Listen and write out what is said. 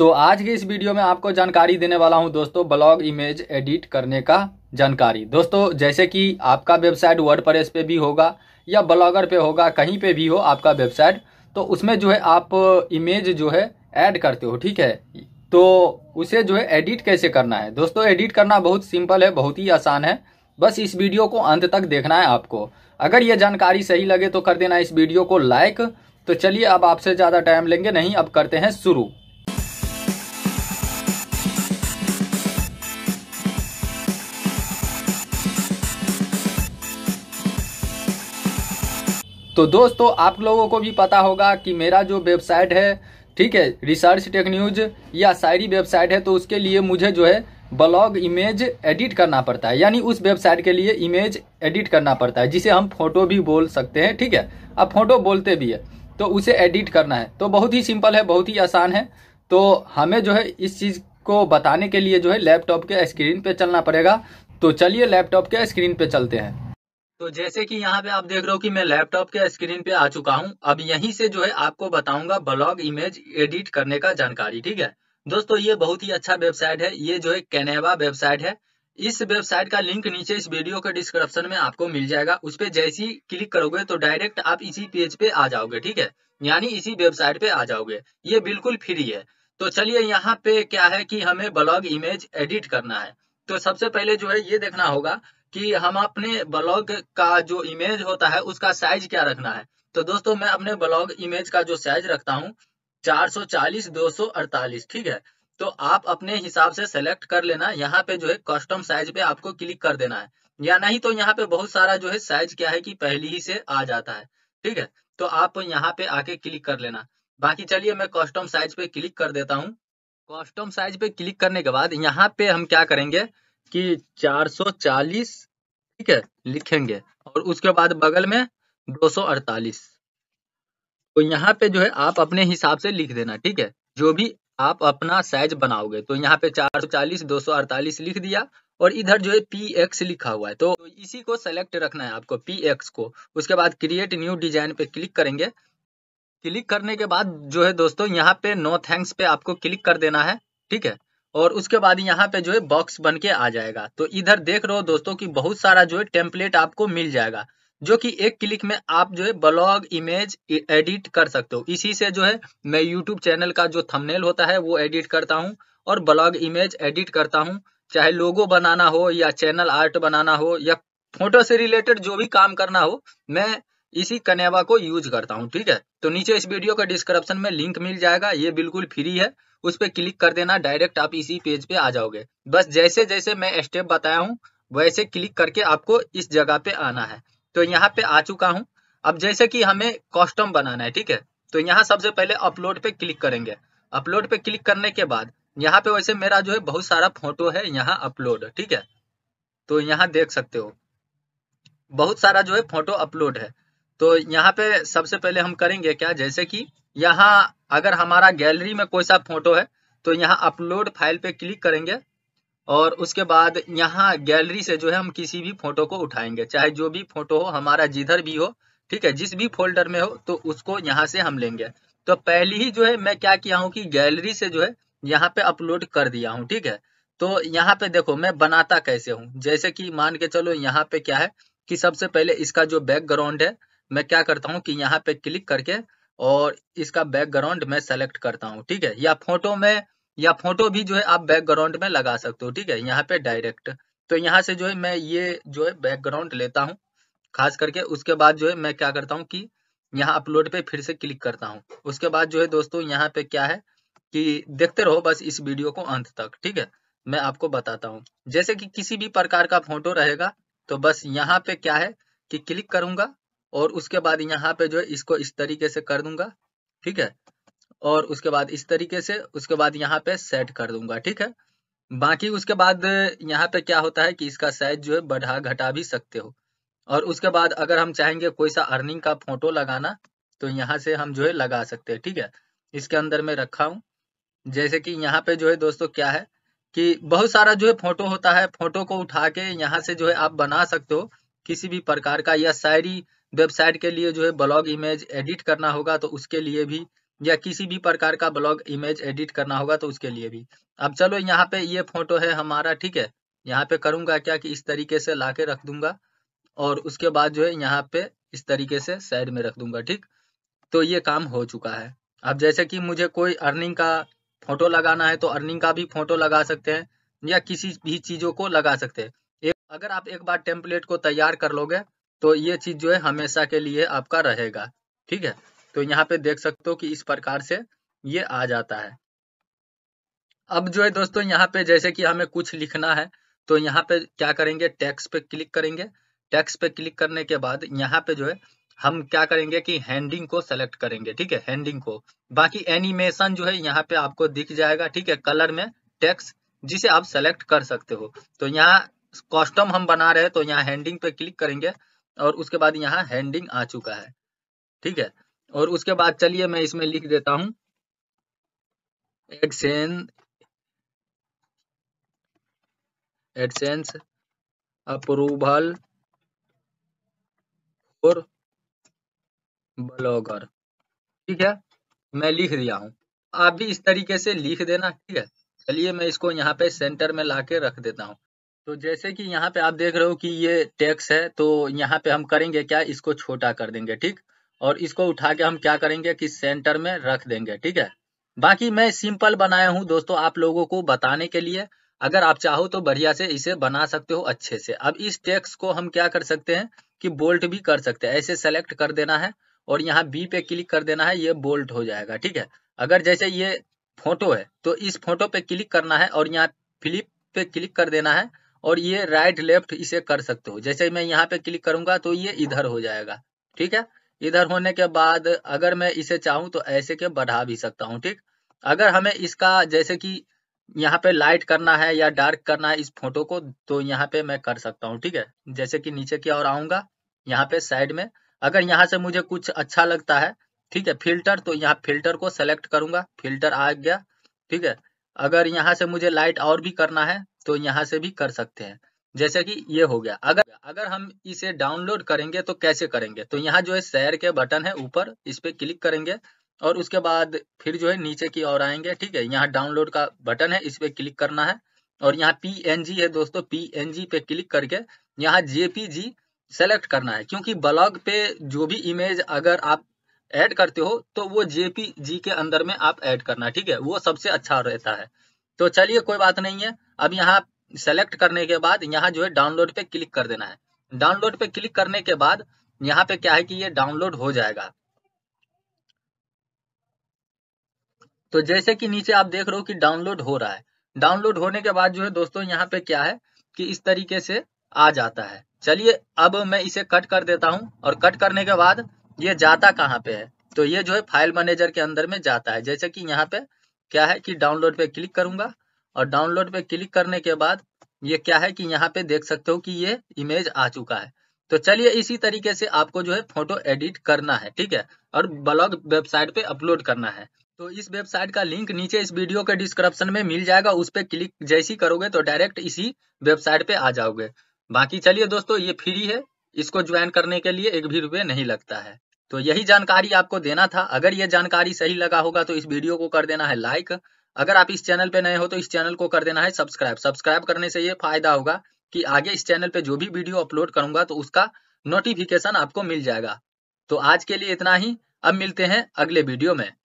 तो आज के इस वीडियो में आपको जानकारी देने वाला हूं दोस्तों ब्लॉग इमेज एडिट करने का जानकारी दोस्तों जैसे कि आपका वेबसाइट वर्ड पे भी होगा या ब्लॉगर पे होगा कहीं पे भी हो आपका वेबसाइट तो उसमें जो है आप इमेज जो है ऐड करते हो ठीक है तो उसे जो है एडिट कैसे करना है दोस्तों एडिट करना बहुत सिंपल है बहुत ही आसान है बस इस वीडियो को अंत तक देखना है आपको अगर ये जानकारी सही लगे तो कर देना इस वीडियो को लाइक तो चलिए अब आपसे ज़्यादा टाइम लेंगे नहीं अब करते हैं शुरू तो दोस्तों आप लोगों को भी पता होगा कि मेरा जो वेबसाइट है ठीक है रिसर्च टेक न्यूज या शायरी वेबसाइट है तो उसके लिए मुझे जो है ब्लॉग इमेज एडिट करना पड़ता है यानी उस वेबसाइट के लिए इमेज एडिट करना पड़ता है जिसे हम फोटो भी बोल सकते हैं ठीक है अब फोटो बोलते भी है तो उसे एडिट करना है तो बहुत ही सिंपल है बहुत ही आसान है तो हमें जो है इस चीज़ को बताने के लिए जो है लैपटॉप के स्क्रीन पे चलना पड़ेगा तो चलिए लैपटॉप के स्क्रीन पे चलते हैं तो जैसे कि यहाँ पे आप देख रहे हो कि मैं लैपटॉप के स्क्रीन पे आ चुका हूँ अब यहीं से जो है आपको बताऊंगा ब्लॉग इमेज एडिट करने का जानकारी ठीक है दोस्तों ये बहुत ही अच्छा वेबसाइट है ये जो है कैनेवा वेबसाइट है इस वेबसाइट का लिंक नीचे इस वीडियो के डिस्क्रिप्शन में आपको मिल जाएगा उस पर जैसी क्लिक करोगे तो डायरेक्ट आप इसी पेज पे आ जाओगे ठीक है यानी इसी वेबसाइट पे आ जाओगे ये बिल्कुल फ्री है तो चलिए यहाँ पे क्या है कि हमें ब्लॉग इमेज एडिट करना है तो सबसे पहले जो है ये देखना होगा कि हम अपने ब्लॉग का जो इमेज होता है उसका साइज क्या रखना है तो दोस्तों मैं अपने ब्लॉग इमेज का जो साइज रखता हूँ 440 248 ठीक है तो आप अपने हिसाब से सेलेक्ट कर लेना यहाँ पे जो है कस्टम साइज पे आपको क्लिक कर देना है या नहीं तो यहाँ पे बहुत सारा जो है साइज क्या है कि पहले ही से आ जाता है ठीक है तो आप यहाँ पे आके क्लिक कर लेना बाकी चलिए मैं कस्टम साइज पे क्लिक कर देता हूँ कस्टम साइज पे क्लिक करने के बाद यहाँ पे हम क्या करेंगे कि 440 ठीक है लिखेंगे और उसके बाद बगल में 248 तो यहाँ पे जो है आप अपने हिसाब से लिख देना ठीक है जो भी आप अपना साइज बनाओगे तो यहाँ पे 440 248 लिख दिया और इधर जो है पी एक्स लिखा हुआ है तो इसी को सेलेक्ट रखना है आपको पी एक्स को उसके बाद क्रिएट न्यू डिजाइन पे क्लिक करेंगे क्लिक करने के बाद जो है दोस्तों यहाँ पे नो थैंक्स पे आपको क्लिक कर देना है ठीक है और उसके बाद यहाँ पे जो है बॉक्स बन के आ जाएगा तो इधर देख रहे हो दोस्तों कि बहुत सारा जो है टेम्पलेट आपको मिल जाएगा जो कि एक क्लिक में आप जो है ब्लॉग इमेज एडिट कर सकते हो इसी से जो है मैं यूट्यूब चैनल का जो थंबनेल होता है वो एडिट करता हूँ और ब्लॉग इमेज एडिट करता हूँ चाहे लोगो बनाना हो या चैनल आर्ट बनाना हो या फोटो से रिलेटेड जो भी काम करना हो मैं इसी कनेवा को यूज करता हूँ ठीक है तो नीचे इस वीडियो का डिस्क्रिप्शन में लिंक मिल जाएगा ये बिल्कुल फ्री है उस पर क्लिक कर देना डायरेक्ट आप इसी पेज पे आ जाओगे बस जैसे जैसे मैं स्टेप बताया हूँ वैसे क्लिक करके आपको इस जगह पे आना है तो यहाँ पे आ चुका हूँ अब जैसे कि हमें कॉस्टम बनाना है ठीक है तो यहाँ सबसे पहले अपलोड पे क्लिक करेंगे अपलोड पे क्लिक करने के बाद यहाँ पे वैसे मेरा जो है बहुत सारा फोटो है यहाँ अपलोड ठीक है तो यहाँ देख सकते हो बहुत सारा जो है फोटो अपलोड है तो यहाँ पे सबसे पहले हम करेंगे क्या जैसे कि यहाँ अगर हमारा गैलरी में कोई सा फोटो है तो यहाँ अपलोड फाइल पे क्लिक करेंगे और उसके बाद यहाँ गैलरी से जो है हम किसी भी फोटो को उठाएंगे चाहे जो भी फोटो हो हमारा जिधर भी हो ठीक है जिस भी फोल्डर में हो तो उसको यहाँ से हम लेंगे तो पहले ही जो है मैं क्या किया हूँ कि गैलरी से जो है यहाँ पे अपलोड कर दिया हूँ ठीक है तो यहाँ पे देखो मैं बनाता कैसे हूँ जैसे कि मान के चलो यहाँ पे क्या है कि सबसे पहले इसका जो बैकग्राउंड है मैं क्या करता हूँ कि यहाँ पे क्लिक करके और इसका बैकग्राउंड मैं सेलेक्ट करता हूँ ठीक है या फोटो में या फोटो भी जो है आप बैकग्राउंड में लगा सकते हो ठीक है यहाँ पे डायरेक्ट तो यहाँ से जो है मैं ये जो है बैकग्राउंड लेता हूँ खास करके उसके बाद जो है मैं क्या करता हूँ कि यहाँ अपलोड पे फिर से क्लिक करता हूँ उसके बाद जो है दोस्तों यहाँ पे क्या है कि देखते रहो बस इस वीडियो को अंत तक ठीक है मैं आपको बताता हूँ जैसे कि किसी भी प्रकार का फोटो रहेगा तो बस यहाँ पे क्या है कि क्लिक करूंगा और उसके बाद यहाँ पे जो है इसको इस तरीके से कर दूंगा ठीक है और उसके बाद इस तरीके से उसके बाद यहाँ पे सेट कर दूंगा ठीक है बाकी उसके बाद यहाँ पे क्या होता है कि इसका साइज जो है बढ़ा घटा भी सकते हो और उसके बाद अगर हम चाहेंगे कोई सा अर्निंग का फोटो लगाना तो यहाँ से हम जो है लगा सकते हैं ठीक है इसके अंदर में रखा हूँ जैसे कि यहाँ पे जो है दोस्तों क्या है कि बहुत सारा जो है फोटो होता है फोटो को उठा के यहाँ से जो है आप बना सकते हो किसी भी प्रकार का या शायरी वेबसाइट के लिए जो है ब्लॉग इमेज एडिट करना होगा तो उसके लिए भी या किसी भी प्रकार का ब्लॉग इमेज एडिट करना होगा तो उसके लिए भी अब चलो यहाँ पे ये फोटो है हमारा ठीक है यहाँ पे करूंगा क्या कि इस तरीके से ला के रख दूंगा और उसके बाद जो है यहाँ पे इस तरीके से साइड में रख दूंगा ठीक तो ये काम हो चुका है अब जैसे कि मुझे कोई अर्निंग का फोटो लगाना है तो अर्निंग का भी फोटो लगा सकते हैं या किसी भी चीजों को लगा सकते हैं अगर आप एक बार टेम्पलेट को तैयार कर लोगे तो ये चीज जो है हमेशा के लिए आपका रहेगा ठीक है तो यहाँ पे देख सकते हो कि इस प्रकार से ये आ जाता है अब जो है दोस्तों यहाँ पे जैसे कि हमें कुछ लिखना है तो यहाँ पे क्या करेंगे टैक्स पे क्लिक करेंगे टैक्स पे क्लिक करने के बाद यहाँ पे जो है हम क्या करेंगे कि हैंडिंग को सेलेक्ट करेंगे ठीक है हैंडिंग को बाकी एनिमेशन जो है यहाँ पे आपको दिख जाएगा ठीक है कलर में टैक्स जिसे आप सेलेक्ट कर सकते हो तो यहाँ कॉस्टम हम बना रहे हैं तो यहाँ हैंडिंग पे क्लिक करेंगे और उसके बाद यहाँ हैंडिंग आ चुका है ठीक है और उसके बाद चलिए मैं इसमें लिख देता हूं एडसेंस एडसेंस अप्रूवल और ब्लॉगर ठीक है मैं लिख दिया हूं आप भी इस तरीके से लिख देना ठीक है चलिए मैं इसको यहाँ पे सेंटर में लाके रख देता हूँ तो जैसे कि यहाँ पे आप देख रहे हो कि ये टैक्स है तो यहाँ पे हम करेंगे क्या इसको छोटा कर देंगे ठीक और इसको उठा के हम क्या करेंगे कि सेंटर में रख देंगे ठीक है बाकी मैं सिंपल बनाया हूँ दोस्तों आप लोगों को बताने के लिए अगर आप चाहो तो बढ़िया से इसे बना सकते हो अच्छे से अब इस टेक्स को हम क्या कर सकते हैं कि बोल्ट भी कर सकते हैं ऐसे सेलेक्ट कर देना है और यहाँ बी पे क्लिक कर देना है ये बोल्ट हो जाएगा ठीक है अगर जैसे ये फोटो है तो इस फोटो पे क्लिक करना है और यहाँ फ्लिप पे क्लिक कर देना है और ये राइट लेफ्ट इसे कर सकते हो जैसे मैं यहाँ पे क्लिक करूंगा तो ये इधर हो जाएगा ठीक है इधर होने के बाद अगर मैं इसे चाहूँ तो ऐसे के बढ़ा भी सकता हूँ ठीक अगर हमें इसका जैसे कि यहाँ पे लाइट करना है या डार्क करना है इस फोटो को तो यहाँ पे मैं कर सकता हूँ ठीक है जैसे कि नीचे की ओर आऊंगा यहाँ पे साइड में अगर यहाँ से मुझे कुछ अच्छा लगता है ठीक है फिल्टर तो यहाँ फिल्टर को सेलेक्ट करूंगा फिल्टर आ गया ठीक है अगर यहाँ से मुझे लाइट और भी करना है तो यहाँ से भी कर सकते हैं जैसे कि ये हो गया अगर अगर हम इसे डाउनलोड करेंगे तो कैसे करेंगे तो यहाँ जो है शेयर के बटन है ऊपर इस पे क्लिक करेंगे और उसके बाद फिर जो है नीचे की ओर आएंगे ठीक है यहाँ डाउनलोड का बटन है इस पे क्लिक करना है और यहाँ पी है दोस्तों पी पे क्लिक करके यहाँ जेपी सेलेक्ट करना है क्योंकि ब्लॉग पे जो भी इमेज अगर आप ऐड करते हो तो वो जेपी के अंदर में आप ऐड करना ठीक है वो सबसे अच्छा रहता है तो चलिए कोई बात नहीं है अब यहाँ सेलेक्ट करने के बाद यहाँ जो है डाउनलोड पे क्लिक कर देना है डाउनलोड पे क्लिक करने के बाद यहाँ पे क्या है कि ये डाउनलोड हो जाएगा तो जैसे कि नीचे आप देख रहे हो कि डाउनलोड हो रहा है डाउनलोड होने के बाद जो है दोस्तों यहाँ पे क्या है कि इस तरीके से आ जाता है चलिए अब मैं इसे कट कर देता हूं और कट करने के बाद ये जाता कहाँ पे है तो ये जो है फाइल मैनेजर के अंदर में जाता है जैसे कि यहाँ पे क्या है कि डाउनलोड पे क्लिक करूंगा और डाउनलोड पे क्लिक करने के बाद ये क्या है कि यहाँ पे देख सकते हो कि ये इमेज आ चुका है तो चलिए इसी तरीके से आपको जो है फोटो एडिट करना है ठीक है और ब्लॉग वेबसाइट पे अपलोड करना है तो इस वेबसाइट का लिंक नीचे इस वीडियो के डिस्क्रिप्शन में मिल जाएगा उस पर क्लिक जैसी करोगे तो डायरेक्ट इसी वेबसाइट पे आ जाओगे बाकी चलिए दोस्तों ये फ्री है इसको ज्वाइन करने के लिए एक भी रुपये नहीं लगता है तो यही जानकारी आपको देना था अगर ये जानकारी सही लगा होगा तो इस वीडियो को कर देना है लाइक अगर आप इस चैनल पे नए हो तो इस चैनल को कर देना है सब्सक्राइब सब्सक्राइब करने से ये फायदा होगा कि आगे इस चैनल पे जो भी वीडियो अपलोड करूंगा तो उसका नोटिफिकेशन आपको मिल जाएगा तो आज के लिए इतना ही अब मिलते हैं अगले वीडियो में